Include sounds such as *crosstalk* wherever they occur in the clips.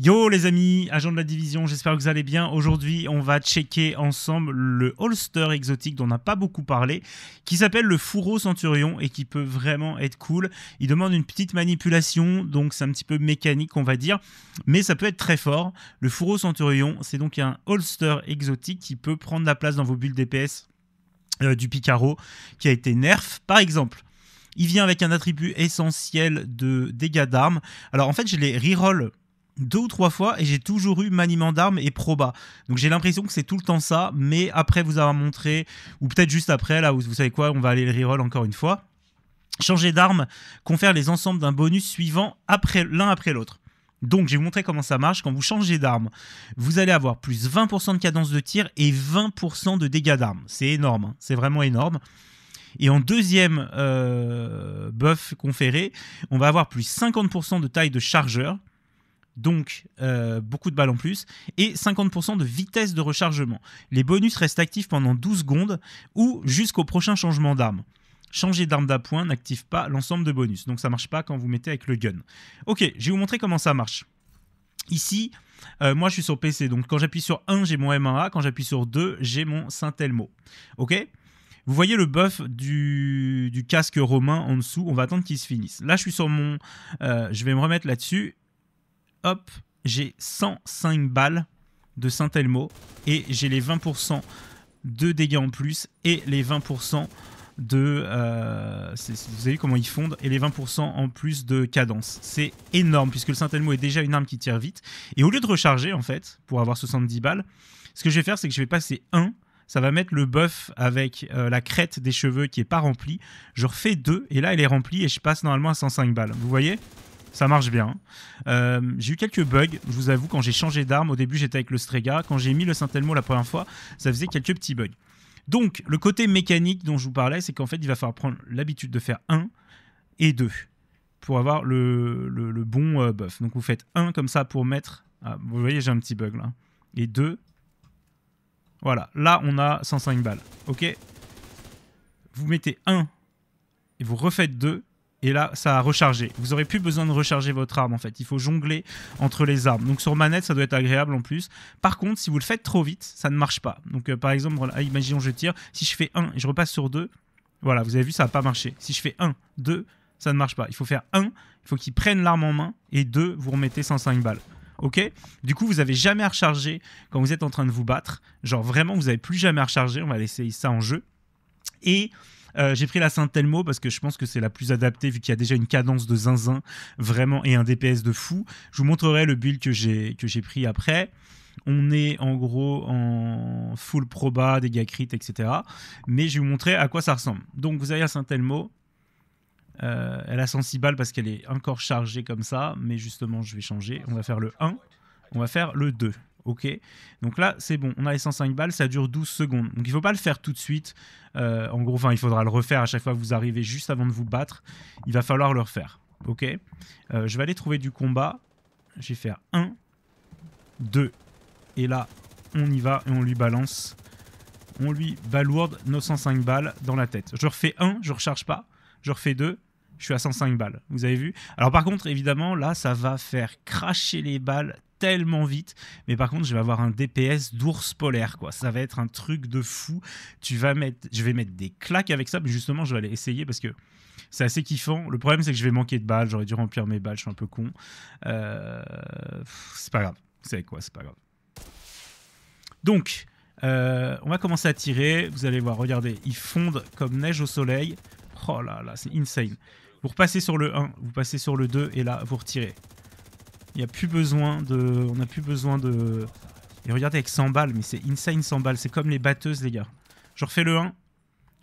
Yo les amis, agents de la division, j'espère que vous allez bien. Aujourd'hui, on va checker ensemble le holster exotique dont on n'a pas beaucoup parlé, qui s'appelle le Fourreau Centurion et qui peut vraiment être cool. Il demande une petite manipulation, donc c'est un petit peu mécanique on va dire, mais ça peut être très fort. Le Fourreau Centurion, c'est donc un holster exotique qui peut prendre la place dans vos bulles DPS euh, du Picaro, qui a été nerf par exemple. Il vient avec un attribut essentiel de dégâts d'armes. Alors en fait, je les reroll deux ou trois fois et j'ai toujours eu maniement d'armes et proba. Donc j'ai l'impression que c'est tout le temps ça, mais après vous avoir montré, ou peut-être juste après, là, où vous savez quoi, on va aller le reroll encore une fois. Changer d'arme confère les ensembles d'un bonus suivant après l'un après l'autre. Donc, je vais vous montrer comment ça marche. Quand vous changez d'arme, vous allez avoir plus 20% de cadence de tir et 20% de dégâts d'armes. C'est énorme, hein. c'est vraiment énorme. Et en deuxième euh, buff conféré, on va avoir plus 50% de taille de chargeur, donc euh, beaucoup de balles en plus, et 50% de vitesse de rechargement. Les bonus restent actifs pendant 12 secondes ou jusqu'au prochain changement d'arme. Changer d'arme d'appoint n'active pas l'ensemble de bonus, donc ça marche pas quand vous mettez avec le gun. Ok, je vais vous montrer comment ça marche. Ici, euh, moi je suis sur PC, donc quand j'appuie sur 1, j'ai mon M1A, quand j'appuie sur 2, j'ai mon Saint-Elmo. Ok vous voyez le buff du, casque romain en dessous. On va attendre qu'il se finisse. Là, je suis sur mon. Euh, je vais me remettre là-dessus hop, j'ai 105 balles de Saint-Elmo et j'ai les 20% de dégâts en plus et les 20% de... Euh, vous avez vu comment ils fondent Et les 20% en plus de cadence. C'est énorme puisque le Saint-Elmo est déjà une arme qui tire vite. Et au lieu de recharger en fait, pour avoir 70 balles, ce que je vais faire c'est que je vais passer 1 ça va mettre le buff avec euh, la crête des cheveux qui est pas remplie. Je refais 2 et là elle est remplie et je passe normalement à 105 balles. Vous voyez ça marche bien. Euh, j'ai eu quelques bugs, je vous avoue, quand j'ai changé d'arme. Au début, j'étais avec le Strega. Quand j'ai mis le Saint-Elmo la première fois, ça faisait quelques petits bugs. Donc, le côté mécanique dont je vous parlais, c'est qu'en fait, il va falloir prendre l'habitude de faire 1 et 2 pour avoir le, bon euh, buff. Donc, vous faites 1 comme ça pour mettre. Ah, vous voyez, j'ai un petit bug là. Et 2. Voilà, là, on a 105 balles. Ok Vous mettez 1 et vous refaites 2 et là, ça a rechargé. Vous aurez plus besoin de recharger votre arme en fait. Il faut jongler entre les armes. Donc sur manette, ça doit être agréable en plus. Par contre, si vous le faites trop vite, ça ne marche pas. Donc euh, par exemple, voilà, ah, imaginons je tire. Si je fais 1 et je repasse sur 2, voilà, vous avez vu, ça n'a pas marché. Si je fais 1, 2, ça ne marche pas. Il faut faire 1, il faut qu'il prenne l'arme en main. Et 2, vous remettez 105 balles. Ok Du coup, vous n'avez jamais à recharger quand vous êtes en train de vous battre. Genre vraiment, vous n'avez plus jamais à recharger. On va laisser ça en jeu. Et euh, j'ai pris la Saint-Elmo parce que je pense que c'est la plus adaptée vu qu'il y a déjà une cadence de zinzin vraiment et un DPS de fou. Je vous montrerai le build que j'ai, que j'ai pris après. On est en gros en full proba, dégâts crit, etc. Mais je vais vous montrer à quoi ça ressemble. Donc vous avez la Saint-Elmo. Euh, elle a 106 balles parce qu'elle est encore chargée comme ça. Mais justement, je vais changer. On va faire le 1. On va faire le 2. Ok. Donc là, c'est bon. On a les 105 balles. Ça dure 12 secondes. Donc il ne faut pas le faire tout de suite. Euh, en gros, enfin, il faudra le refaire à chaque fois que vous arrivez juste avant de vous battre. Il va falloir le refaire. Ok. Euh, je vais aller trouver du combat. Je vais faire 1, 2. Et là, on y va et on lui balance. On lui balourde nos 105 balles dans la tête. Je refais 1, je recharge pas. Je refais 2, je suis à 105 balles. Vous avez vu Alors par contre, évidemment, là, ça va faire cracher les balles tellement vite. Mais par contre, je vais avoir un DPS d'ours polaire, quoi. Ça va être un truc de fou. Tu vas mettre, je vais mettre des claques avec ça, mais justement, je vais aller essayer parce que c'est assez kiffant. Le problème, c'est que je vais manquer de balles. J'aurais dû remplir mes balles. Je suis un peu con. Euh, c'est pas grave. C'est quoi C'est pas grave. Donc, euh, on va commencer à tirer. Vous allez voir, regardez, ils fondent comme neige au soleil. Oh là là, c'est insane. Vous repassez sur le 1, vous passez sur le 2 et là, vous retirez. Il n'y a plus besoin de... On a plus besoin de... Et regardez avec 100 balles, mais c'est insane 100 balles. C'est comme les batteuses, les gars. Je refais le 1.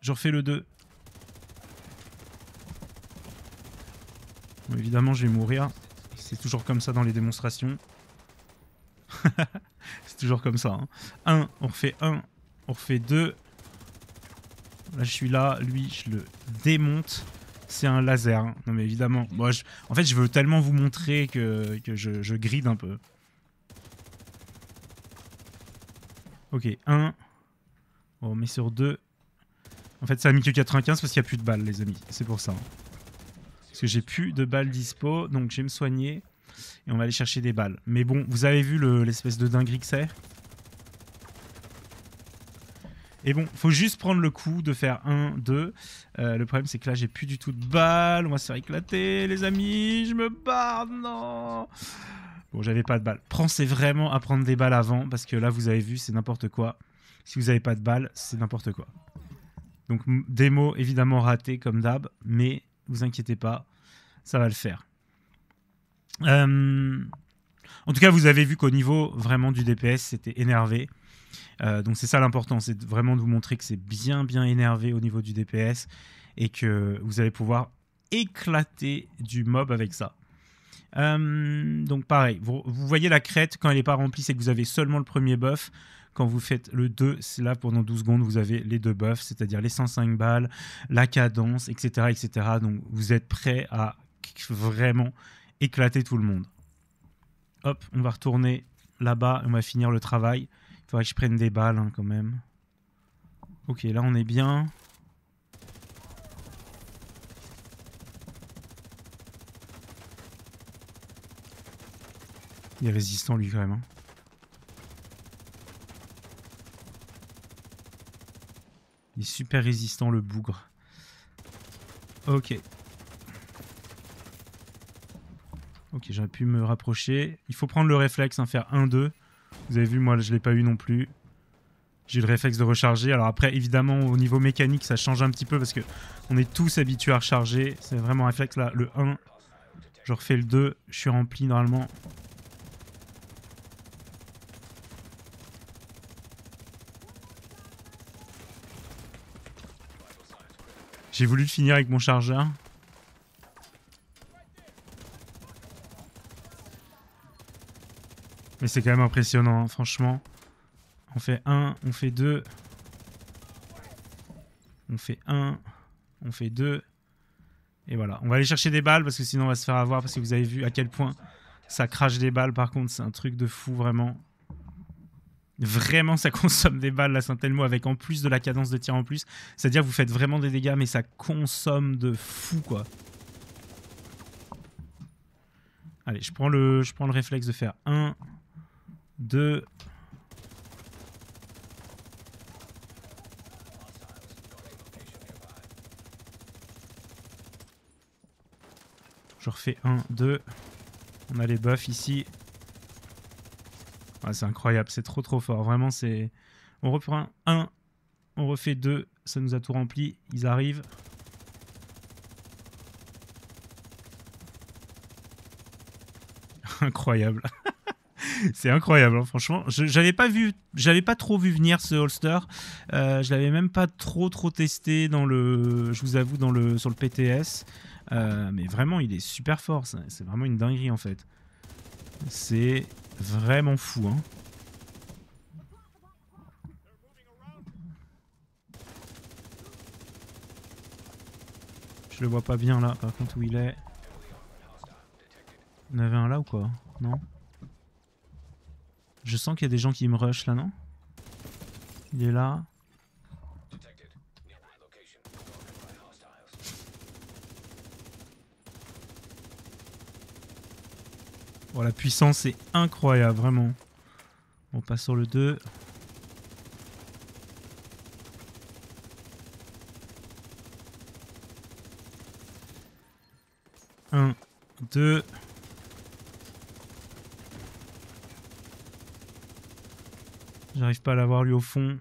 Je refais le 2. évidemment, je vais mourir. C'est toujours comme ça dans les démonstrations. *laughs* c'est toujours comme ça. 1, hein. on refait 1. On refait 2. Là, je suis là. Lui, je le démonte c'est un laser. Non mais évidemment. Moi, je... En fait, je veux tellement vous montrer que, je, gride un peu. Ok, un. On met sur deux. En fait, ça a mis que 95 parce qu'il n'y a plus de balles, les amis. C'est pour ça. Parce que j'ai plus de balles dispo, donc je vais me soigner. Et on va aller chercher des balles. Mais bon, vous avez vu l'espèce de dinguerie que c'est et bon, faut juste prendre le coup de faire 1, 2. Euh, le problème, c'est que là, j'ai plus du tout de balles. On va se faire éclater, les amis. Je me barre, non Bon, j'avais pas de balles. Pensez vraiment à prendre des balles avant, parce que là, vous avez vu, c'est n'importe quoi. Si vous avez pas de balles, c'est n'importe quoi. Donc, démo évidemment raté comme d'hab, mais vous inquiétez pas, ça va le faire. Euh, en tout cas, vous avez vu qu'au niveau vraiment du DPS, c'était énervé. Euh, donc c'est ça l'important, c'est vraiment de vous montrer que c'est bien bien énervé au niveau du DPS et que vous allez pouvoir éclater du mob avec ça. Euh, donc pareil, vous, voyez la crête quand elle n'est pas remplie, c'est que vous avez seulement le premier buff. Quand vous faites le 2, c'est là pendant 12 secondes, vous avez les deux buffs, c'est-à-dire les 105 balles, la cadence, etc., etc. Donc vous êtes prêt à vraiment éclater tout le monde. Hop, on va retourner là-bas, on va finir le travail faudrait que je prenne des balles hein, quand même. Ok, là on est bien. Il est résistant lui quand même. Hein. Il est super résistant le bougre. Ok. Ok, j'aurais pu me rapprocher. Il faut prendre le réflexe, hein, faire 1-2. Vous avez vu, moi, je l'ai pas eu non plus. J'ai le réflexe de recharger. Alors après, évidemment, au niveau mécanique, ça change un petit peu parce que on est tous habitués à recharger. C'est vraiment réflexe là. Le 1, je refais le 2, je suis rempli normalement. J'ai voulu finir avec mon chargeur. Mais c'est quand même impressionnant, hein, franchement. On fait un, on fait deux. On fait un, on fait deux. Et voilà, on va aller chercher des balles parce que sinon on va se faire avoir parce que vous avez vu à quel point ça crache des balles par contre, c'est un truc de fou vraiment. Vraiment ça *laughs* consomme des balles la Saint-Elmo avec en plus de la cadence de tir en plus. C'est-à-dire vous faites vraiment des dégâts mais ça consomme de fou quoi. Allez, je prends le, je prends le réflexe de faire 1, je refais 1, 2. On a les buffs ici. Ah, c'est incroyable, c'est trop trop fort. Vraiment, c'est... On reprend 1, on refait 2. Ça nous a tout rempli. Ils arrivent. *laughs* incroyable c'est incroyable, hein. franchement. J'avais pas vu, j'avais pas trop vu venir ce holster. Euh, je l'avais même pas trop trop testé dans le, je vous avoue, dans le sur le PTS. Euh, mais vraiment, il est super fort. C'est vraiment une dinguerie en fait. C'est vraiment fou. Hein. Je le vois pas bien là, par contre où il est. On avait un là ou quoi Non je sens qu'il y a des gens qui me rushent là, non Il est là. Bon, oh, la puissance est incroyable, vraiment. On passe sur le 2. Un, deux... J'arrive pas à l'avoir lui au fond.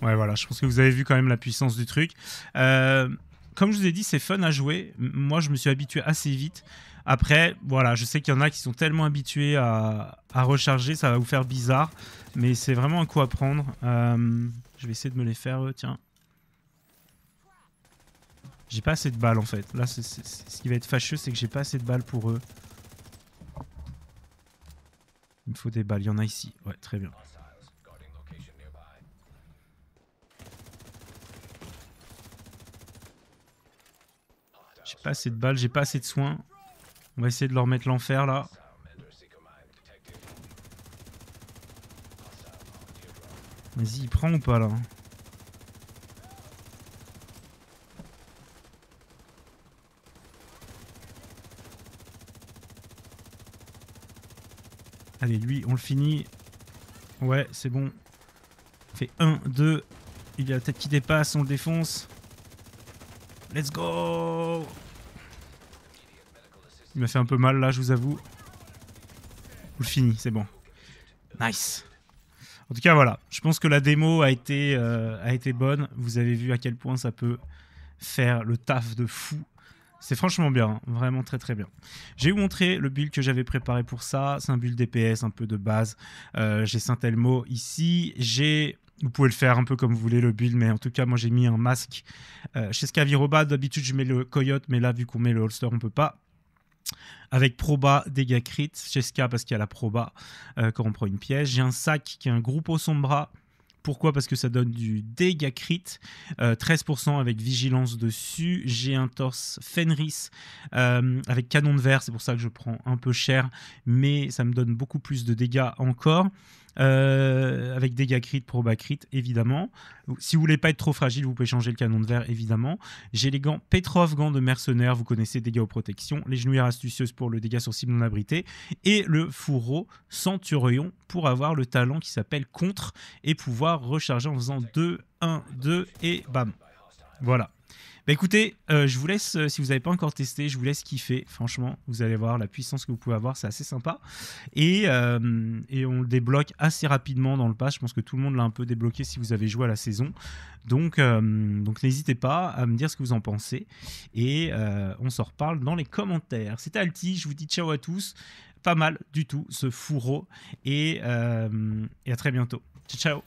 Ouais, voilà, je pense que vous avez vu quand même la puissance du truc. Euh, comme je vous ai dit, c'est fun à jouer. Moi, je me suis habitué assez vite. Après, voilà, je sais qu'il y en a qui sont tellement habitués à, recharger, ça va vous faire bizarre. Mais c'est vraiment un coup à prendre. Euh, je vais essayer de me les faire, tiens. J'ai pas assez de balles, en fait. Là, ce qui va être fâcheux, c'est que j'ai pas assez de balles pour eux. Il me faut des balles, il y en a ici. Ouais, très bien. J'ai pas assez de balles, j'ai pas assez de soins. On va essayer de leur mettre l'enfer là. Vas-y, il prend ou pas là hein. Allez, lui, on le finit. Ouais, c'est bon. fait 1, 2. Il y a la tête qui dépasse, on le défonce. Let's go Il m'a fait un peu mal là, je vous avoue. On le finit, c'est bon. Nice en tout cas, voilà. Je pense que la démo a été, euh, a été bonne. Vous avez vu à quel point ça peut faire le taf de fou c'est franchement bien, vraiment très très bien. J'ai eu montré le build que j'avais préparé pour ça. C'est un build DPS un peu de base. Euh, j'ai Saint-Elmo ici. J'ai vous pouvez le faire un peu comme vous voulez, le build, mais en tout cas, moi j'ai mis un masque. Euh, chez Skaviroba d'habitude je mets le coyote, mais là, vu qu'on met le holster, on peut pas. Avec proba, dégâts crit, chez Ska parce qu'il y a la proba euh, quand on prend une pièce. J'ai un sac qui est un groupe au sombra. Pourquoi Parce que ça donne du dégât crit, 13% avec vigilance dessus. J'ai un torse Fenris euh, avec canon de verre, c'est pour ça que je prends un peu cher, mais ça me donne beaucoup plus de dégâts encore. Euh, avec dégâts crit, proba évidemment. Si vous voulez pas être trop fragile, vous pouvez changer le canon de verre, évidemment. J'ai les gants Petrov, gants de mercenaires, vous connaissez, dégâts aux protections, les genouillères astucieuses pour le dégât sur cible non abritée, et le fourreau centurion pour avoir le talent qui s'appelle contre et pouvoir recharger en faisant 2, 1, 2 et bam. Voilà. Bah écoutez, euh, je vous laisse, euh, si vous n'avez pas encore testé, je vous laisse kiffer. Franchement, vous allez voir la puissance que vous pouvez avoir, c'est assez sympa. Euh, et, on le débloque assez rapidement dans le pass. Je pense que tout le monde l'a un peu débloqué si vous avez joué à la saison. Donc, n'hésitez pas à me dire ce que vous en pensez. Et on s'en reparle dans les commentaires. C'était Alti, je vous dis ciao à tous. Pas mal du tout ce fourreau. Et, et à très bientôt. Ciao, ciao.